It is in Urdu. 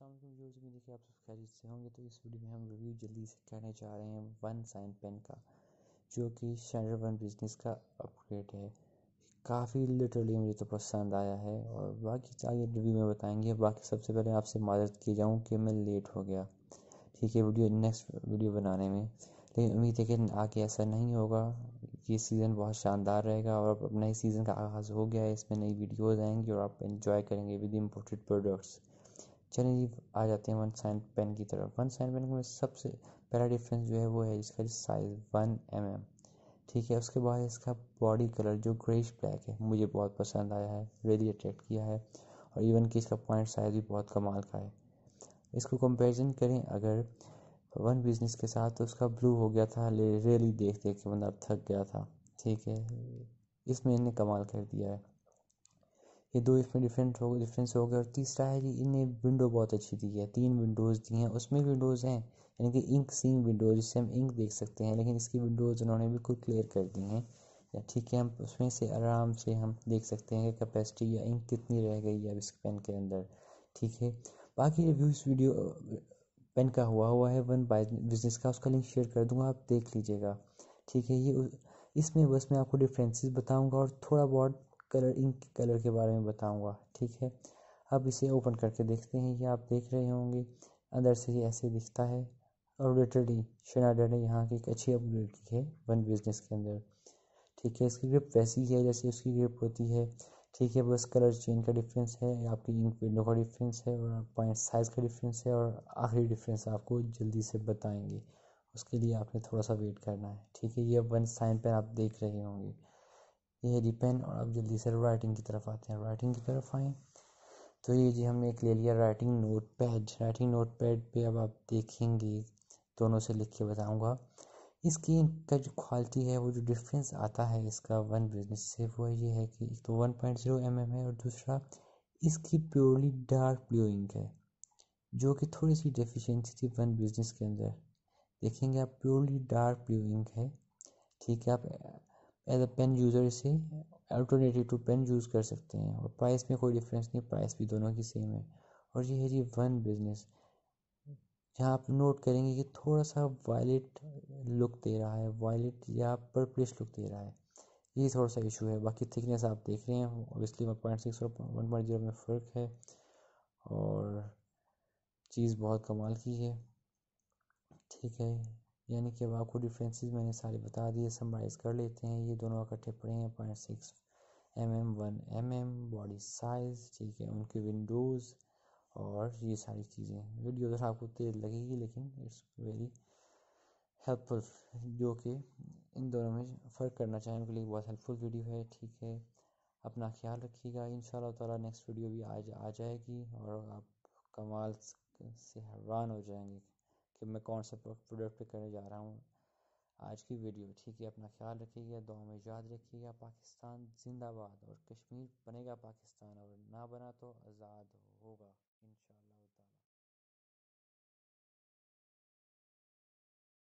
آپ سے ہوں گے تو اس ویڈیو میں ہم ریویو جلدی سے کرنے جا رہے ہیں ون سائن پین کا جو کہ ون بزنس کا ہے کافی لٹرلی مجھے تو پسند آیا ہے اور باقی ریویو میں بتائیں گے باقی سب سے پہلے آپ سے معذرت کی جاؤں کہ میں لیٹ ہو گیا ٹھیک ہے ویڈیو نیکسٹ ویڈیو بنانے میں لیکن امید ہے کہ آگے ایسا نہیں ہوگا یہ سیزن بہت شاندار رہے گا اور اب نئے سیزن کا آغاز ہو گیا ہے اس میں نئی ویڈیوز آئیں گی اور آپ انجوائے کریں گے ود امپورٹڈ پروڈکٹس چلیں جی آ جاتے ہیں ون سائن پین کی طرف ون سائن پین میں سب سے پہلا ڈفرینس جو ہے وہ ہے اس کا سائز ون ایم ایم ٹھیک ہے اس کے بعد اس کا باڈی کلر جو گریش بلیک ہے مجھے بہت پسند آیا ہے ریلی اٹریکٹ کیا ہے اور ایون کہ اس کا پوائنٹ سائز بھی بہت کمال کا ہے اس کو کمپیریزن کریں اگر ون بزنس کے ساتھ تو اس کا بلو ہو گیا تھا ریلی دیکھ دیکھ کے بندہ تھک گیا تھا ٹھیک ہے اس میں ان نے کمال کر دیا ہے یہ دو اس میں ڈفرینٹ ہو ڈفرینس ہو گیا اور تیسرا ہے کہ انہیں ونڈو بہت اچھی دی ہے تین ونڈوز دی ہیں اس میں ونڈوز ہیں یعنی کہ انک سنگ ونڈوز جس سے ہم انک دیکھ سکتے ہیں لیکن اس کی ونڈوز انہوں نے بالکل کلیئر کر دی ہیں ٹھیک ہے ہم اس میں سے آرام سے ہم دیکھ سکتے ہیں کہ کیپیسٹی یا انک کتنی رہ گئی ہے اب اس پین کے اندر ٹھیک ہے باقی ریویو اس ویڈیو پین کا ہوا ہوا ہے ون بائی بزنس کا اس کا لنک شیئر کر دوں گا آپ دیکھ لیجیے گا ٹھیک ہے یہ اس میں بس میں آپ کو ڈفرینسز بتاؤں گا اور تھوڑا بہت کلر انک کلر کے بارے میں بتاؤں گا ٹھیک ہے اب اسے اوپن کر کے دیکھتے ہیں یہ آپ دیکھ رہے ہوں گے اندر سے ہی ایسے دکھتا ہے اور لٹرلی شناڈر نے یہاں کی ایک اچھی اپ گریڈ کی ہے ون بزنس کے اندر ٹھیک ہے اس کی گرپ ویسی ہے جیسے اس کی گرپ ہوتی ہے ٹھیک ہے بس کلر چین کا ڈفرینس ہے آپ کی انک ونڈو کا ڈفرینس ہے اور پوائنٹ سائز کا ڈفرینس ہے اور آخری ڈفرینس آپ کو جلدی سے بتائیں گے اس کے لیے آپ نے تھوڑا سا ویٹ کرنا ہے ٹھیک ہے یہ ون سائن پر آپ دیکھ رہے ہوں گے یہ ہے جی پین اور اب جلدی سے رائٹنگ کی طرف آتے ہیں رائٹنگ کی طرف آئیں تو یہ جی ہم نے ایک لے لیا writing notepad writing notepad پہ اب آپ دیکھیں گے دونوں سے لکھ کے بتاؤں گا اس کی کا جو کوالٹی ہے وہ جو ڈفرینس آتا ہے اس کا ون بزنس سے وہ یہ ہے کہ ایک تو one point zero M M ہے اور دوسرا اس کی پیورلی ڈارک پلیوئنگ ہے جو کہ تھوڑی سی ڈیفیشینسی تھی ون بزنس کے اندر دیکھیں گے آپ پیورلی ڈارک پلیوئنگ ہے ٹھیک ہے آپ ایز اے پین یوزر اسے الٹرنیٹیو ٹو پین یوز کر سکتے ہیں اور پرائس میں کوئی ڈفرینس نہیں پرائس بھی دونوں کی سیم ہے اور یہ ہے جی ون بزنس یہاں آپ نوٹ کریں گے کہ تھوڑا سا وائلٹ لک دے رہا ہے وائلٹ یا پرپلش لک دے رہا ہے یہ تھوڑا سا ایشو ہے باقی تھکنیس آپ دیکھ رہے ہیں اوبیسلی ون پوائنٹ سکس اور ون پوائنٹ زیرو میں فرق ہے اور چیز بہت کمال کی ہے ٹھیک ہے یعنی کہ اب آپ کو ڈفرینسز میں نے سارے بتا دیے سمرائز کر لیتے ہیں یہ دونوں اکٹھے پڑے ہیں point six M M one M M body size ٹھیک ہے ان کے ونڈوز اور یہ ساری چیزیں ویڈیو در آپ کو تیز لگے گی لیکن اٹس ویری ہیلپ فل جو کہ ان دونوں میں فرق کرنا چاہیں ان کے لیے بہت ہیلپ فل ویڈیو ہے ٹھیک ہے اپنا خیال رکھیے گا ان شاء اللہ تعالیٰ نیکسٹ ویڈیو بھی آج آ جائے گی اور آپ کمال سے حیران ہو جائیں گے کہ میں کون سا پروڈکٹ پہ کرنے جا رہا ہوں آج کی ویڈیو ٹھیک ہے اپنا خیال رکھیے گا دعاؤں میں یاد رکھیے گا پاکستان زندہ باد اور کشمیر بنے گا پاکستان اور نہ بنا تو آزاد ہوگا انشاءاللہ